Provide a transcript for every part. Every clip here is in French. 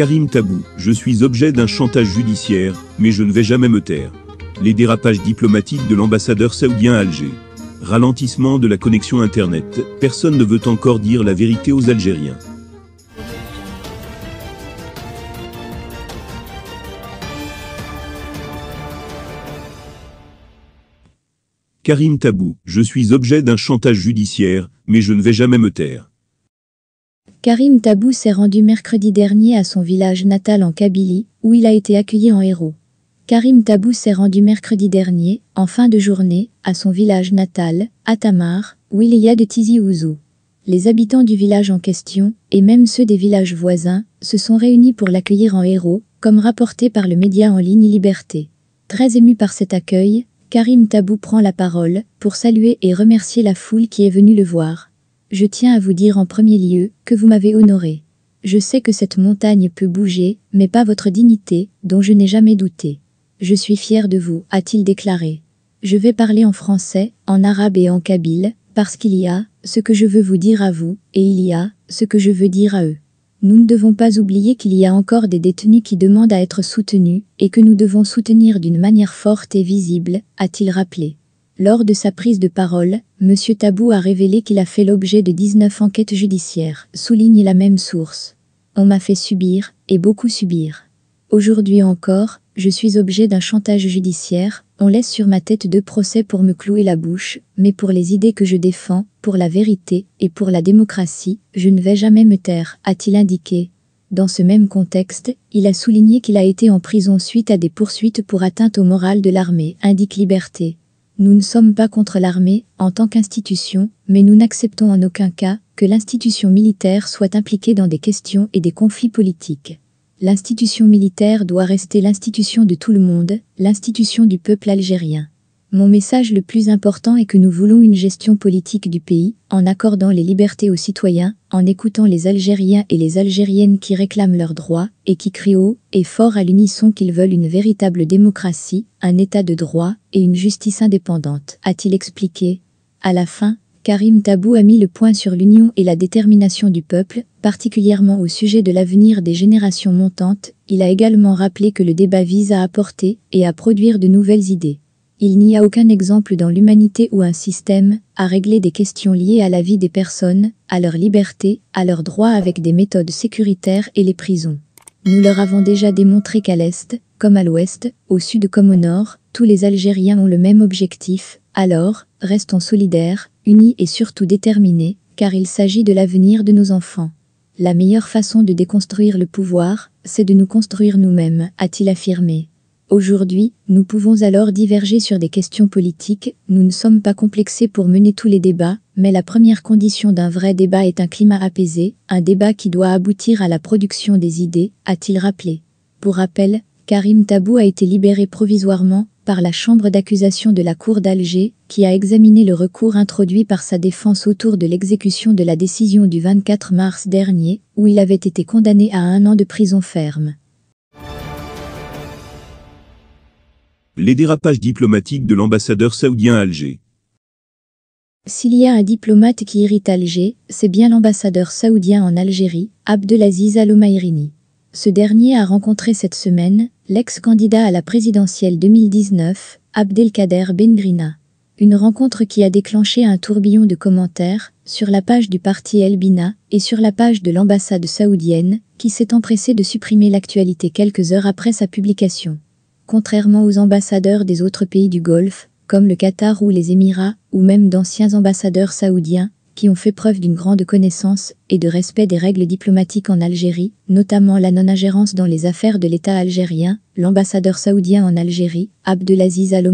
Karim Tabou, je suis objet d'un chantage judiciaire, mais je ne vais jamais me taire. Les dérapages diplomatiques de l'ambassadeur saoudien à Alger. Ralentissement de la connexion Internet, personne ne veut encore dire la vérité aux Algériens. Karim Tabou, je suis objet d'un chantage judiciaire, mais je ne vais jamais me taire. Karim Tabou s'est rendu mercredi dernier à son village natal en Kabylie, où il a été accueilli en héros. Karim Tabou s'est rendu mercredi dernier, en fin de journée, à son village natal, Atamar, où il y a de Tizi Ouzou. Les habitants du village en question, et même ceux des villages voisins, se sont réunis pour l'accueillir en héros, comme rapporté par le média en ligne Liberté. Très ému par cet accueil, Karim Tabou prend la parole pour saluer et remercier la foule qui est venue le voir je tiens à vous dire en premier lieu que vous m'avez honoré. Je sais que cette montagne peut bouger, mais pas votre dignité, dont je n'ai jamais douté. Je suis fier de vous, a-t-il déclaré. Je vais parler en français, en arabe et en kabyle, parce qu'il y a ce que je veux vous dire à vous, et il y a ce que je veux dire à eux. Nous ne devons pas oublier qu'il y a encore des détenus qui demandent à être soutenus, et que nous devons soutenir d'une manière forte et visible, a-t-il rappelé. Lors de sa prise de parole, M. Tabou a révélé qu'il a fait l'objet de 19 enquêtes judiciaires, souligne la même source. On m'a fait subir, et beaucoup subir. Aujourd'hui encore, je suis objet d'un chantage judiciaire, on laisse sur ma tête deux procès pour me clouer la bouche, mais pour les idées que je défends, pour la vérité et pour la démocratie, je ne vais jamais me taire, a-t-il indiqué. Dans ce même contexte, il a souligné qu'il a été en prison suite à des poursuites pour atteinte au moral de l'armée, indique Liberté. Nous ne sommes pas contre l'armée, en tant qu'institution, mais nous n'acceptons en aucun cas que l'institution militaire soit impliquée dans des questions et des conflits politiques. L'institution militaire doit rester l'institution de tout le monde, l'institution du peuple algérien. Mon message le plus important est que nous voulons une gestion politique du pays, en accordant les libertés aux citoyens, en écoutant les Algériens et les Algériennes qui réclament leurs droits, et qui crient haut et fort à l'unisson qu'ils veulent une véritable démocratie, un état de droit, et une justice indépendante, a-t-il expliqué. À la fin, Karim Tabou a mis le point sur l'union et la détermination du peuple, particulièrement au sujet de l'avenir des générations montantes, il a également rappelé que le débat vise à apporter et à produire de nouvelles idées. Il n'y a aucun exemple dans l'humanité où un système a réglé des questions liées à la vie des personnes, à leur liberté, à leurs droits avec des méthodes sécuritaires et les prisons. Nous leur avons déjà démontré qu'à l'Est, comme à l'Ouest, au Sud comme au Nord, tous les Algériens ont le même objectif, alors, restons solidaires, unis et surtout déterminés, car il s'agit de l'avenir de nos enfants. La meilleure façon de déconstruire le pouvoir, c'est de nous construire nous-mêmes, a-t-il affirmé. Aujourd'hui, nous pouvons alors diverger sur des questions politiques, nous ne sommes pas complexés pour mener tous les débats, mais la première condition d'un vrai débat est un climat apaisé, un débat qui doit aboutir à la production des idées, a-t-il rappelé. Pour rappel, Karim Tabou a été libéré provisoirement par la chambre d'accusation de la Cour d'Alger, qui a examiné le recours introduit par sa défense autour de l'exécution de la décision du 24 mars dernier, où il avait été condamné à un an de prison ferme. Les dérapages diplomatiques de l'ambassadeur saoudien à Alger. S'il y a un diplomate qui irrite Alger, c'est bien l'ambassadeur saoudien en Algérie, Abdelaziz al Ce dernier a rencontré cette semaine l'ex-candidat à la présidentielle 2019, Abdelkader Bengrina. Une rencontre qui a déclenché un tourbillon de commentaires sur la page du parti Elbina et sur la page de l'ambassade saoudienne, qui s'est empressée de supprimer l'actualité quelques heures après sa publication. Contrairement aux ambassadeurs des autres pays du Golfe, comme le Qatar ou les Émirats, ou même d'anciens ambassadeurs saoudiens, qui ont fait preuve d'une grande connaissance et de respect des règles diplomatiques en Algérie, notamment la non-ingérence dans les affaires de l'État algérien, l'ambassadeur saoudien en Algérie, Abdelaziz al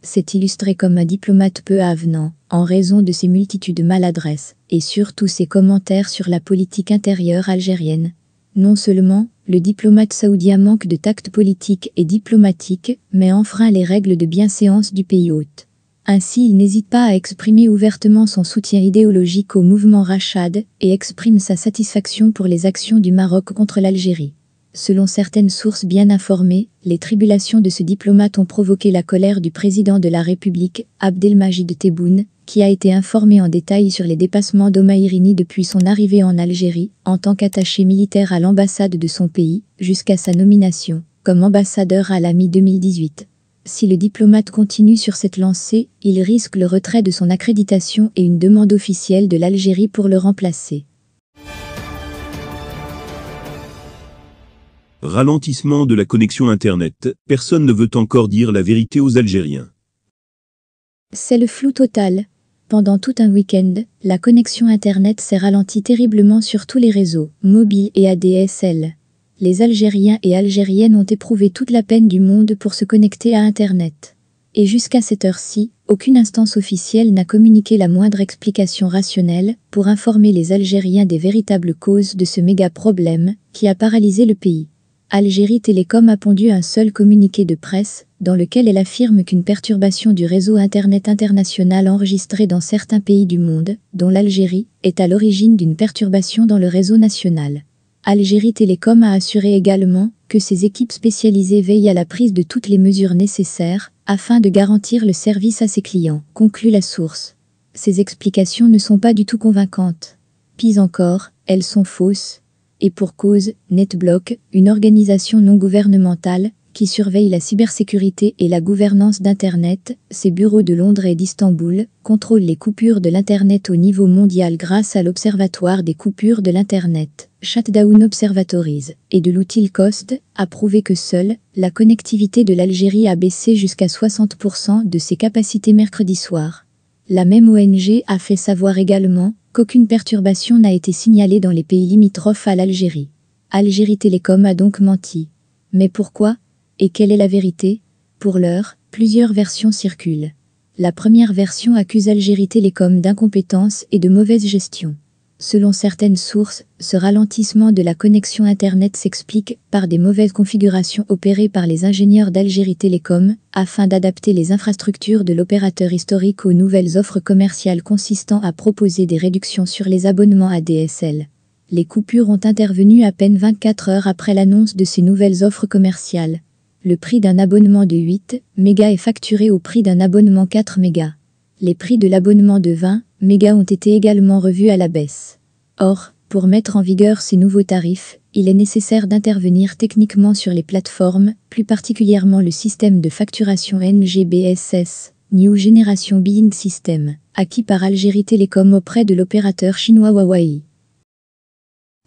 s'est illustré comme un diplomate peu avenant, en raison de ses multitudes de maladresses, et surtout ses commentaires sur la politique intérieure algérienne. Non seulement le diplomate saoudien manque de tact politique et diplomatique, mais enfreint les règles de bienséance du pays hôte. Ainsi, il n'hésite pas à exprimer ouvertement son soutien idéologique au mouvement Rachad et exprime sa satisfaction pour les actions du Maroc contre l'Algérie. Selon certaines sources bien informées, les tribulations de ce diplomate ont provoqué la colère du président de la République, Abdelmajid Tebboune, qui a été informé en détail sur les dépassements d'Omaïrini depuis son arrivée en Algérie, en tant qu'attaché militaire à l'ambassade de son pays, jusqu'à sa nomination, comme ambassadeur à l'AMI 2018 Si le diplomate continue sur cette lancée, il risque le retrait de son accréditation et une demande officielle de l'Algérie pour le remplacer. Ralentissement de la connexion Internet, personne ne veut encore dire la vérité aux Algériens. C'est le flou total, pendant tout un week-end, la connexion Internet s'est ralentie terriblement sur tous les réseaux, mobiles et ADSL. Les Algériens et Algériennes ont éprouvé toute la peine du monde pour se connecter à Internet. Et jusqu'à cette heure-ci, aucune instance officielle n'a communiqué la moindre explication rationnelle pour informer les Algériens des véritables causes de ce méga problème qui a paralysé le pays. Algérie Télécom a pondu un seul communiqué de presse, dans lequel elle affirme qu'une perturbation du réseau Internet international enregistrée dans certains pays du monde, dont l'Algérie, est à l'origine d'une perturbation dans le réseau national. Algérie Télécom a assuré également que ses équipes spécialisées veillent à la prise de toutes les mesures nécessaires afin de garantir le service à ses clients, conclut la source. Ces explications ne sont pas du tout convaincantes. Pis encore, elles sont fausses, et pour cause, NetBlock, une organisation non gouvernementale, qui surveille la cybersécurité et la gouvernance d'Internet, ses bureaux de Londres et d'Istanbul, contrôlent les coupures de l'Internet au niveau mondial grâce à l'Observatoire des coupures de l'Internet, Shutdown Observatories, et de l'outil COST, a prouvé que seule, la connectivité de l'Algérie a baissé jusqu'à 60% de ses capacités mercredi soir. La même ONG a fait savoir également aucune perturbation n'a été signalée dans les pays limitrophes à l'Algérie. Algérie Télécom a donc menti. Mais pourquoi Et quelle est la vérité Pour l'heure, plusieurs versions circulent. La première version accuse Algérie Télécom d'incompétence et de mauvaise gestion. Selon certaines sources, ce ralentissement de la connexion Internet s'explique par des mauvaises configurations opérées par les ingénieurs d'Algérie Télécom afin d'adapter les infrastructures de l'opérateur historique aux nouvelles offres commerciales consistant à proposer des réductions sur les abonnements à DSL. Les coupures ont intervenu à peine 24 heures après l'annonce de ces nouvelles offres commerciales. Le prix d'un abonnement de 8 mégas est facturé au prix d'un abonnement 4 mégas. Les prix de l'abonnement de 20 mégas ont été également revus à la baisse. Or, pour mettre en vigueur ces nouveaux tarifs, il est nécessaire d'intervenir techniquement sur les plateformes, plus particulièrement le système de facturation NGBSS, New Generation Being System, acquis par Algérie Télécom auprès de l'opérateur chinois Huawei.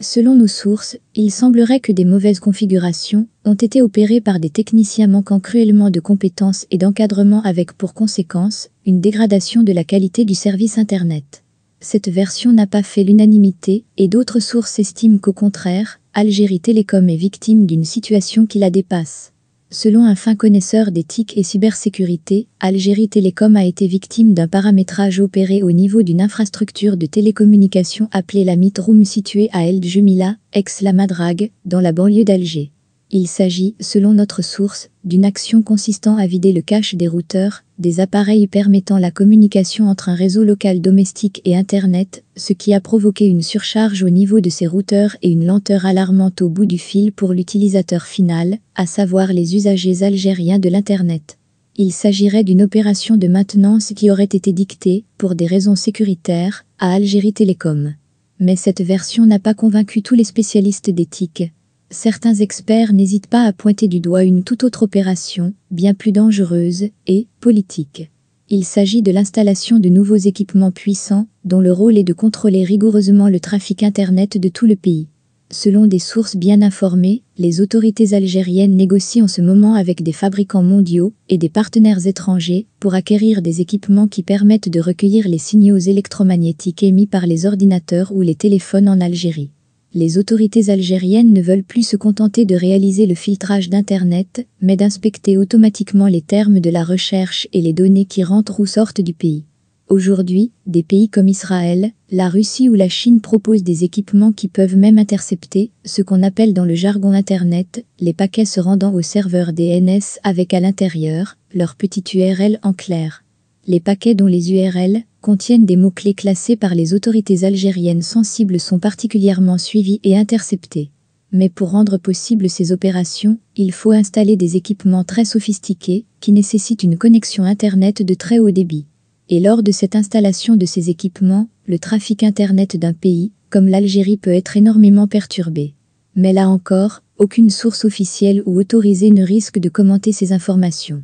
Selon nos sources, il semblerait que des mauvaises configurations ont été opérées par des techniciens manquant cruellement de compétences et d'encadrement avec pour conséquence une dégradation de la qualité du service Internet. Cette version n'a pas fait l'unanimité et d'autres sources estiment qu'au contraire, Algérie Télécom est victime d'une situation qui la dépasse. Selon un fin connaisseur d'éthique et cybersécurité, Algérie Télécom a été victime d'un paramétrage opéré au niveau d'une infrastructure de télécommunications appelée la Mitroum située à El Jumila, ex-la Madrague, dans la banlieue d'Alger. Il s'agit, selon notre source, d'une action consistant à vider le cache des routeurs, des appareils permettant la communication entre un réseau local domestique et Internet, ce qui a provoqué une surcharge au niveau de ces routeurs et une lenteur alarmante au bout du fil pour l'utilisateur final, à savoir les usagers algériens de l'Internet. Il s'agirait d'une opération de maintenance qui aurait été dictée, pour des raisons sécuritaires, à Algérie Télécom. Mais cette version n'a pas convaincu tous les spécialistes d'éthique certains experts n'hésitent pas à pointer du doigt une toute autre opération, bien plus dangereuse et politique. Il s'agit de l'installation de nouveaux équipements puissants, dont le rôle est de contrôler rigoureusement le trafic Internet de tout le pays. Selon des sources bien informées, les autorités algériennes négocient en ce moment avec des fabricants mondiaux et des partenaires étrangers pour acquérir des équipements qui permettent de recueillir les signaux électromagnétiques émis par les ordinateurs ou les téléphones en Algérie les autorités algériennes ne veulent plus se contenter de réaliser le filtrage d'Internet, mais d'inspecter automatiquement les termes de la recherche et les données qui rentrent ou sortent du pays. Aujourd'hui, des pays comme Israël, la Russie ou la Chine proposent des équipements qui peuvent même intercepter ce qu'on appelle dans le jargon Internet les paquets se rendant au serveur DNS avec à l'intérieur leur petite URL en clair. Les paquets dont les URL contiennent des mots-clés classés par les autorités algériennes sensibles sont particulièrement suivis et interceptés. Mais pour rendre possible ces opérations, il faut installer des équipements très sophistiqués qui nécessitent une connexion Internet de très haut débit. Et lors de cette installation de ces équipements, le trafic Internet d'un pays, comme l'Algérie, peut être énormément perturbé. Mais là encore, aucune source officielle ou autorisée ne risque de commenter ces informations.